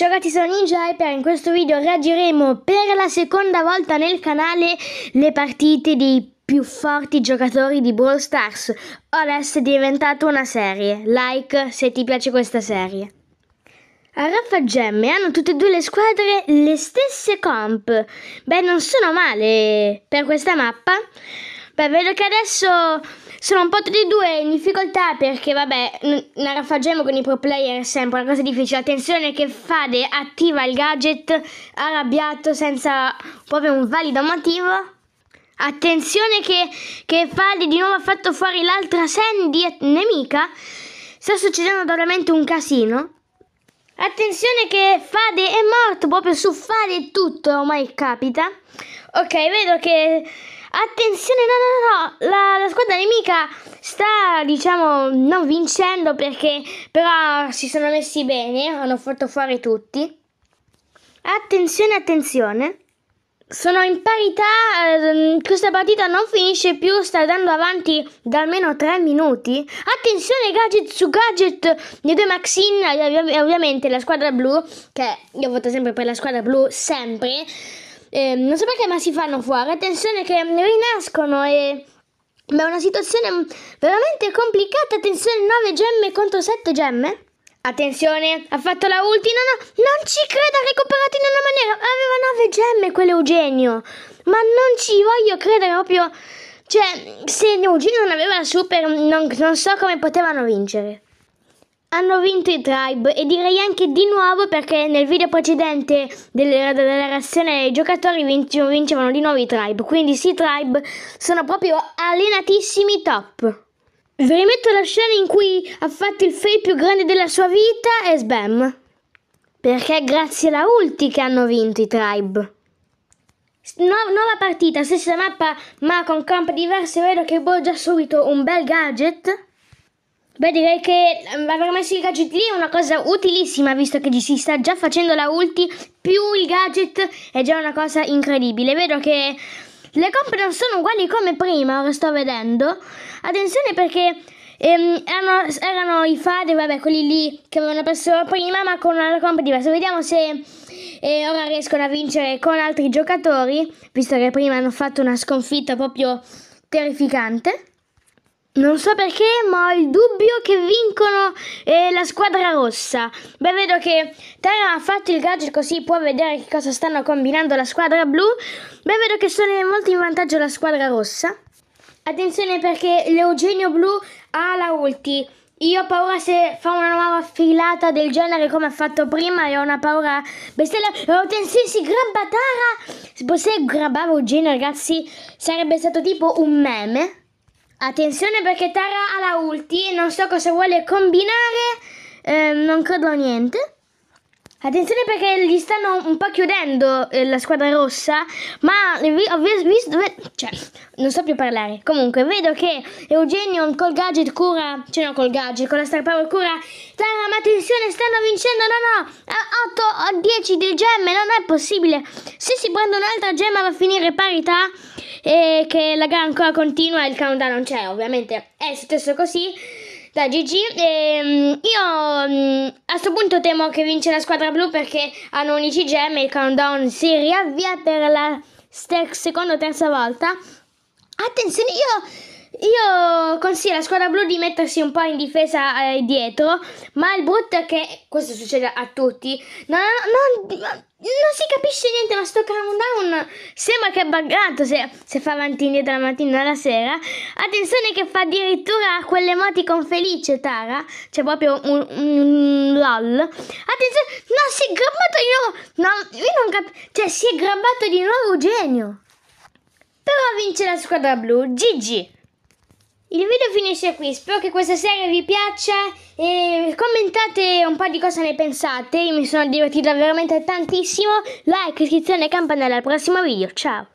Ciao ragazzi sono Ninja Hyper in questo video reagiremo per la seconda volta nel canale le partite dei più forti giocatori di Brawl Stars Oles è diventato una serie, like se ti piace questa serie a Raffa Gemme hanno tutte e due le squadre le stesse comp beh non sono male per questa mappa beh vedo che adesso sono un po' tutti e due in difficoltà perché, vabbè, una raffagiamo con i pro player è sempre una cosa difficile. Attenzione che Fade attiva il gadget arrabbiato senza proprio un valido motivo. Attenzione che, che Fade di nuovo ha fatto fuori l'altra Sandy nemica. Sta succedendo veramente un casino. Attenzione che Fade è morto proprio su Fade tutto, ormai capita. Ok, vedo che Attenzione, no, no, no, la, la squadra nemica sta, diciamo, non vincendo perché però si sono messi bene, hanno fatto fuori tutti. Attenzione, attenzione. Sono in parità, ehm, questa partita non finisce più, sta andando avanti da almeno 3 minuti. Attenzione gadget su gadget di due Maxine, eh, ovviamente la squadra blu, che io voto sempre per la squadra blu, sempre eh, non so perché ma si fanno fuori, attenzione che ehm, rinascono e... Beh, una situazione mm, veramente complicata, attenzione 9 gemme contro 7 gemme. Attenzione, ha fatto la ultima, no, no, non ci credo, ha recuperato in una maniera, aveva 9 gemme quell'Eugenio, ma non ci voglio credere proprio, cioè, se Eugenio non aveva super, non, non so come potevano vincere hanno vinto i Tribe e direi anche di nuovo perché nel video precedente della, della reazione dei giocatori vincevano di nuovo i Tribe, quindi sì Tribe sono proprio allenatissimi top. Vi rimetto la scena in cui ha fatto il fail più grande della sua vita e Sbam. Perché è grazie alla ulti che hanno vinto i Tribe. No, nuova partita, stessa mappa ma con camp diverse, vedo che ho boh già subito un bel gadget. Beh, direi che aver messo il gadget lì è una cosa utilissima, visto che ci si sta già facendo la ulti, più il gadget è già una cosa incredibile. Vedo che le compre non sono uguali come prima, ora sto vedendo. Attenzione perché ehm, erano, erano, i fade, vabbè, quelli lì che avevano perso prima, ma con una compra diversa. Vediamo se eh, ora riescono a vincere con altri giocatori, visto che prima hanno fatto una sconfitta proprio terrificante. Non so perché, ma ho il dubbio che vincono eh, la squadra rossa. Beh, vedo che Terra ha fatto il gadget così può vedere che cosa stanno combinando la squadra blu. Beh, vedo che sono molto in vantaggio la squadra rossa. Attenzione perché l'Eugenio blu ha la ulti. Io ho paura se fa una nuova filata del genere come ha fatto prima e ho una paura bestella. Rotensi eh, si grabba Tara! Se grabbava Eugenio ragazzi sarebbe stato tipo un meme. Attenzione perché Tara ha la ulti, non so cosa vuole combinare, eh, non credo niente. Attenzione perché gli stanno un po' chiudendo eh, la squadra rossa, ma vi, ho visto... cioè, non so più parlare. Comunque, vedo che Eugenio col gadget cura... Cioè no, col gadget, con la star power cura... Tara, ma attenzione, stanno vincendo, no no! 8 o 10 di gemme, non è possibile! Se si prende un'altra gemma va a finire parità e che la ancora continua il countdown non c'è ovviamente è successo così da GG e ehm, io mm, a questo punto temo che vince la squadra blu perché hanno 11 gemme il countdown si riavvia per la seconda o terza volta attenzione io io consiglio alla squadra blu di mettersi un po' in difesa eh, dietro, ma il brutto è che questo succede a tutti. No, no, non si capisce niente, ma sto countdown sembra che è buggato se, se, fa avanti e indietro la mattina la sera. Attenzione che fa addirittura quelle moti con felice Tara, c'è proprio un, un, un, lol. Attenzione, no, si è grabbato di nuovo, no, io non capisco, cioè si è grabbato di nuovo Eugenio. Però vince la squadra blu, GG. Il video finisce qui, spero che questa serie vi piaccia e commentate un po' di cosa ne pensate, io mi sono divertita veramente tantissimo, like, iscrizione e campanella al prossimo video, ciao!